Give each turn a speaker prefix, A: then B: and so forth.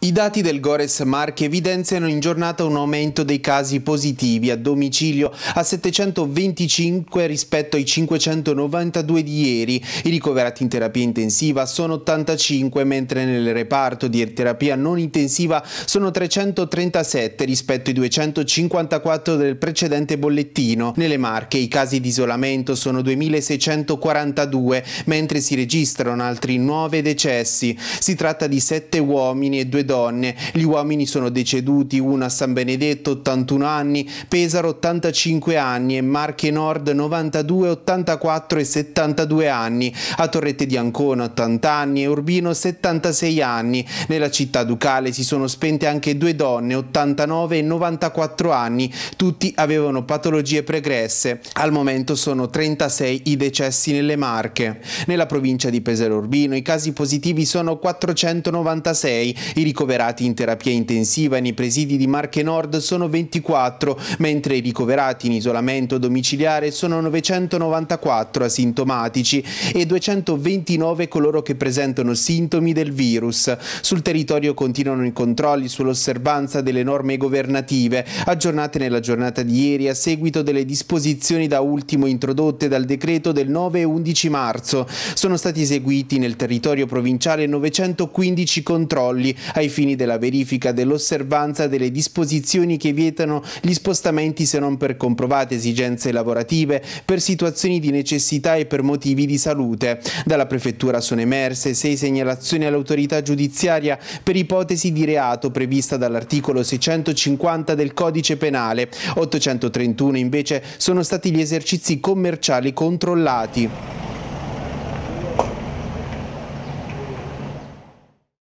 A: I dati del Gores Marche evidenziano in giornata un aumento dei casi positivi a domicilio a 725 rispetto ai 592 di ieri. I ricoverati in terapia intensiva sono 85, mentre nel reparto di terapia non intensiva sono 337 rispetto ai 254 del precedente bollettino. Nelle Marche i casi di isolamento sono 2642, mentre si registrano altri 9 decessi. Si tratta di 7 uomini e 2 donne donne, gli uomini sono deceduti, uno a San Benedetto 81 anni, Pesaro 85 anni e Marche Nord 92, 84 e 72 anni, a Torrette di Ancona 80 anni e Urbino 76 anni. Nella città ducale si sono spente anche due donne, 89 e 94 anni, tutti avevano patologie pregresse. Al momento sono 36 i decessi nelle Marche. Nella provincia di Pesaro Urbino i casi positivi sono 496, i ricoverati in terapia intensiva nei presidi di Marche Nord sono 24, mentre i ricoverati in isolamento domiciliare sono 994 asintomatici e 229 coloro che presentano sintomi del virus. Sul territorio continuano i controlli sull'osservanza delle norme governative, aggiornate nella giornata di ieri a seguito delle disposizioni da ultimo introdotte dal decreto del 9 e 11 marzo. Sono stati eseguiti nel territorio provinciale 915 controlli ai ai fini della verifica dell'osservanza delle disposizioni che vietano gli spostamenti se non per comprovate esigenze lavorative, per situazioni di necessità e per motivi di salute. Dalla Prefettura sono emerse sei segnalazioni all'autorità giudiziaria per ipotesi di reato prevista dall'articolo 650 del Codice Penale, 831 invece sono stati gli esercizi commerciali controllati.